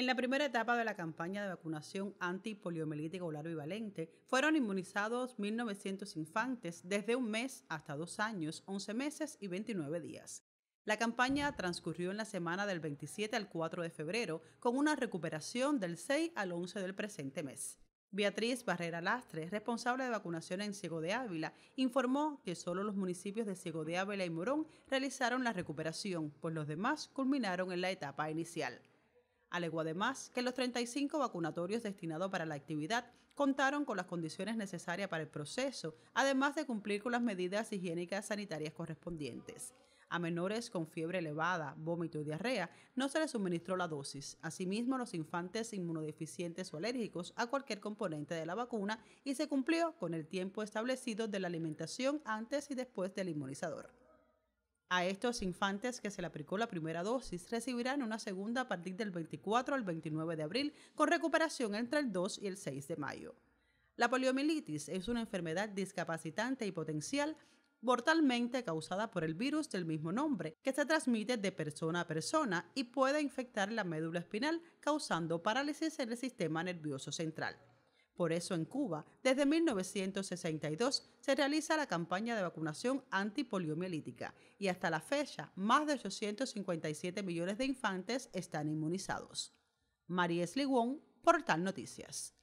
En la primera etapa de la campaña de vacunación antipoliomielítica oral bivalente, fueron inmunizados 1.900 infantes desde un mes hasta dos años, 11 meses y 29 días. La campaña transcurrió en la semana del 27 al 4 de febrero, con una recuperación del 6 al 11 del presente mes. Beatriz Barrera Lastre, responsable de vacunación en Ciego de Ávila, informó que solo los municipios de Ciego de Ávila y Morón realizaron la recuperación, pues los demás culminaron en la etapa inicial. Alegó además que los 35 vacunatorios destinados para la actividad contaron con las condiciones necesarias para el proceso, además de cumplir con las medidas higiénicas sanitarias correspondientes. A menores con fiebre elevada, vómito y diarrea no se les suministró la dosis. Asimismo, los infantes inmunodeficientes o alérgicos a cualquier componente de la vacuna y se cumplió con el tiempo establecido de la alimentación antes y después del inmunizador a estos infantes que se le aplicó la primera dosis recibirán una segunda a partir del 24 al 29 de abril, con recuperación entre el 2 y el 6 de mayo. La poliomielitis es una enfermedad discapacitante y potencial mortalmente causada por el virus del mismo nombre, que se transmite de persona a persona y puede infectar la médula espinal, causando parálisis en el sistema nervioso central. Por eso en Cuba, desde 1962, se realiza la campaña de vacunación antipoliomielítica y hasta la fecha, más de 857 millones de infantes están inmunizados. María Esligón, Portal Noticias.